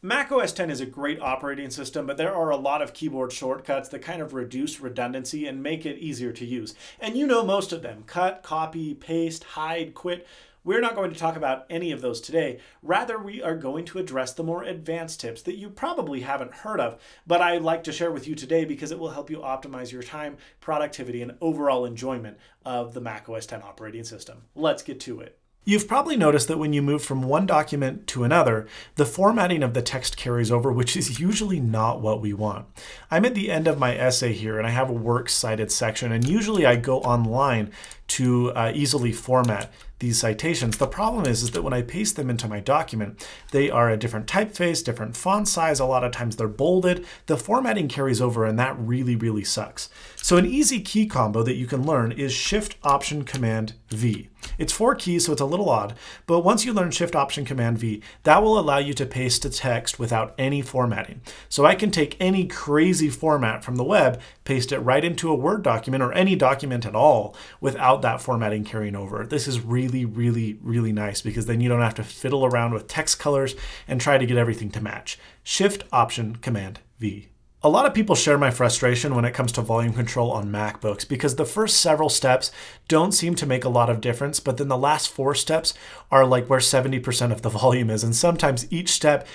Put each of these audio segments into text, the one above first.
Mac OS 10 is a great operating system, but there are a lot of keyboard shortcuts that kind of reduce redundancy and make it easier to use. And you know most of them, cut, copy, paste, hide, quit. We're not going to talk about any of those today. Rather, we are going to address the more advanced tips that you probably haven't heard of, but I like to share with you today because it will help you optimize your time, productivity, and overall enjoyment of the Mac OS 10 operating system. Let's get to it. You've probably noticed that when you move from one document to another, the formatting of the text carries over, which is usually not what we want. I'm at the end of my essay here and I have a works cited section and usually I go online to uh, easily format these citations. The problem is, is that when I paste them into my document, they are a different typeface, different font size, a lot of times they're bolded. The formatting carries over and that really, really sucks. So an easy key combo that you can learn is Shift Option Command V. It's four keys, so it's a little odd, but once you learn Shift Option Command V, that will allow you to paste the text without any formatting. So I can take any crazy format from the web, paste it right into a Word document or any document at all without without that formatting carrying over. This is really, really, really nice because then you don't have to fiddle around with text colors and try to get everything to match. Shift, Option, Command, V. A lot of people share my frustration when it comes to volume control on MacBooks because the first several steps don't seem to make a lot of difference, but then the last four steps are like where 70% of the volume is, and sometimes each step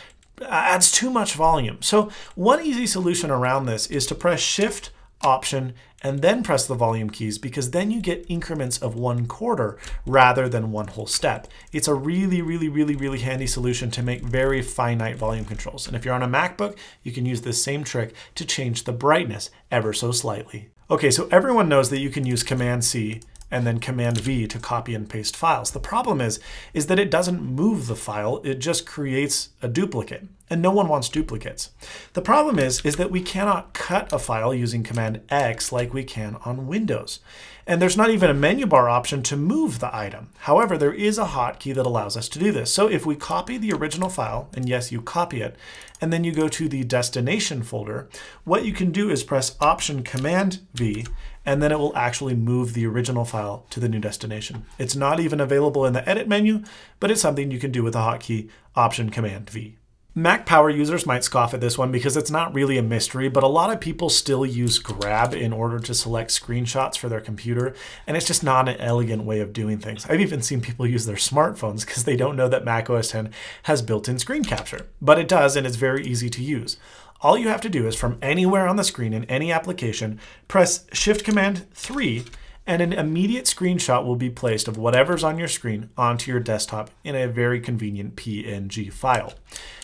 adds too much volume. So, one easy solution around this is to press Shift, Option, and then press the volume keys because then you get increments of one quarter rather than one whole step. It's a really, really, really, really handy solution to make very finite volume controls. And if you're on a MacBook, you can use this same trick to change the brightness ever so slightly. Okay, so everyone knows that you can use Command-C and then Command V to copy and paste files. The problem is, is that it doesn't move the file, it just creates a duplicate and no one wants duplicates. The problem is, is that we cannot cut a file using Command X like we can on Windows. And there's not even a menu bar option to move the item. However, there is a hotkey that allows us to do this. So if we copy the original file, and yes, you copy it, and then you go to the destination folder, what you can do is press Option Command V, and then it will actually move the original file to the new destination. It's not even available in the edit menu, but it's something you can do with the hotkey Option Command V. Mac power users might scoff at this one because it's not really a mystery, but a lot of people still use grab in order to select screenshots for their computer, and it's just not an elegant way of doing things. I've even seen people use their smartphones because they don't know that Mac OS X has built-in screen capture, but it does and it's very easy to use. All you have to do is from anywhere on the screen in any application, press Shift Command 3 and an immediate screenshot will be placed of whatever's on your screen onto your desktop in a very convenient PNG file.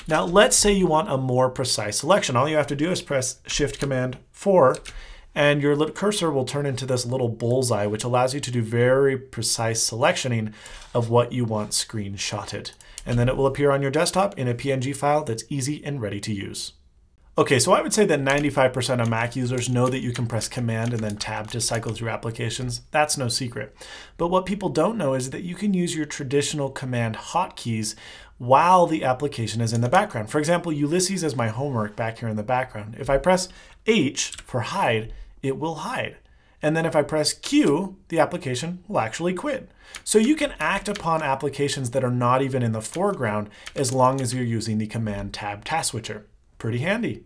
Now, let's say you want a more precise selection. All you have to do is press Shift Command 4 and your cursor will turn into this little bullseye, which allows you to do very precise selectioning of what you want screenshotted. And then it will appear on your desktop in a PNG file that's easy and ready to use. Okay, so I would say that 95% of Mac users know that you can press Command and then Tab to cycle through applications. That's no secret. But what people don't know is that you can use your traditional Command hotkeys while the application is in the background. For example, Ulysses is my homework back here in the background. If I press H for hide, it will hide. And then if I press Q, the application will actually quit. So you can act upon applications that are not even in the foreground as long as you're using the Command Tab Task Switcher pretty handy.